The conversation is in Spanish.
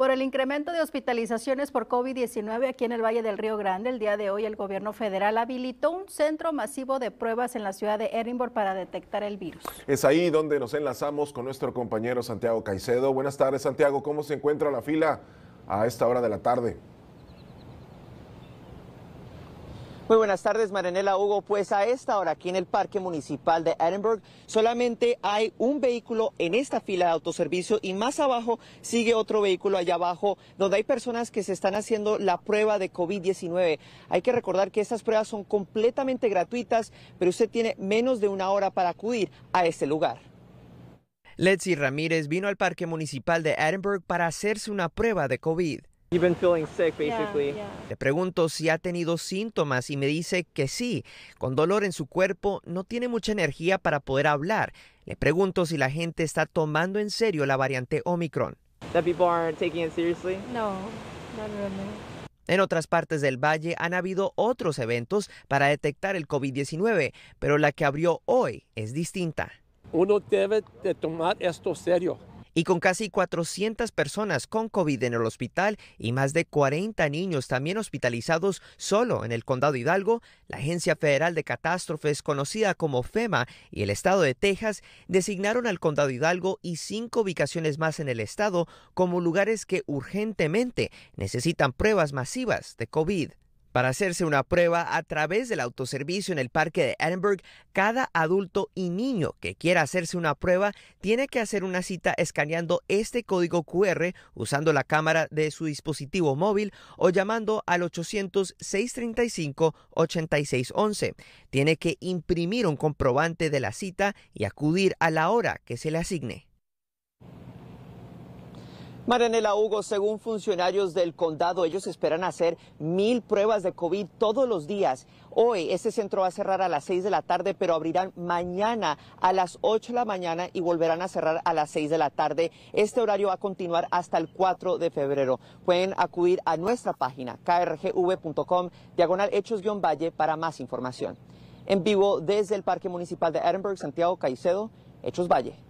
Por el incremento de hospitalizaciones por COVID-19 aquí en el Valle del Río Grande, el día de hoy el gobierno federal habilitó un centro masivo de pruebas en la ciudad de Edinburgh para detectar el virus. Es ahí donde nos enlazamos con nuestro compañero Santiago Caicedo. Buenas tardes, Santiago. ¿Cómo se encuentra la fila a esta hora de la tarde? Muy buenas tardes, Maranela Hugo. Pues a esta hora aquí en el Parque Municipal de Edinburgh solamente hay un vehículo en esta fila de autoservicio y más abajo sigue otro vehículo allá abajo donde hay personas que se están haciendo la prueba de COVID-19. Hay que recordar que estas pruebas son completamente gratuitas, pero usted tiene menos de una hora para acudir a este lugar. Letzi Ramírez vino al Parque Municipal de Edinburgh para hacerse una prueba de COVID. You've been feeling sick, basically. Le pregunto si ha tenido síntomas y me dice que sí. Con dolor en su cuerpo, no tiene mucha energía para poder hablar. Le pregunto si la gente está tomando en serio la variante Omicron. taking it seriously? No, En otras partes del valle han habido otros eventos para detectar el COVID-19, pero la que abrió hoy es distinta. Uno debe de tomar esto serio y con casi 400 personas con COVID en el hospital y más de 40 niños también hospitalizados solo en el condado Hidalgo, la Agencia Federal de Catástrofes, conocida como FEMA, y el estado de Texas designaron al condado Hidalgo y cinco ubicaciones más en el estado como lugares que urgentemente necesitan pruebas masivas de COVID. Para hacerse una prueba a través del autoservicio en el parque de Edinburgh, cada adulto y niño que quiera hacerse una prueba tiene que hacer una cita escaneando este código QR usando la cámara de su dispositivo móvil o llamando al 800-635-8611. Tiene que imprimir un comprobante de la cita y acudir a la hora que se le asigne. Marianela Hugo, según funcionarios del condado, ellos esperan hacer mil pruebas de COVID todos los días. Hoy este centro va a cerrar a las 6 de la tarde, pero abrirán mañana a las 8 de la mañana y volverán a cerrar a las 6 de la tarde. Este horario va a continuar hasta el 4 de febrero. Pueden acudir a nuestra página krgv.com, diagonal hechos-valle, para más información. En vivo desde el Parque Municipal de Edinburgh, Santiago Caicedo, Hechos Valle.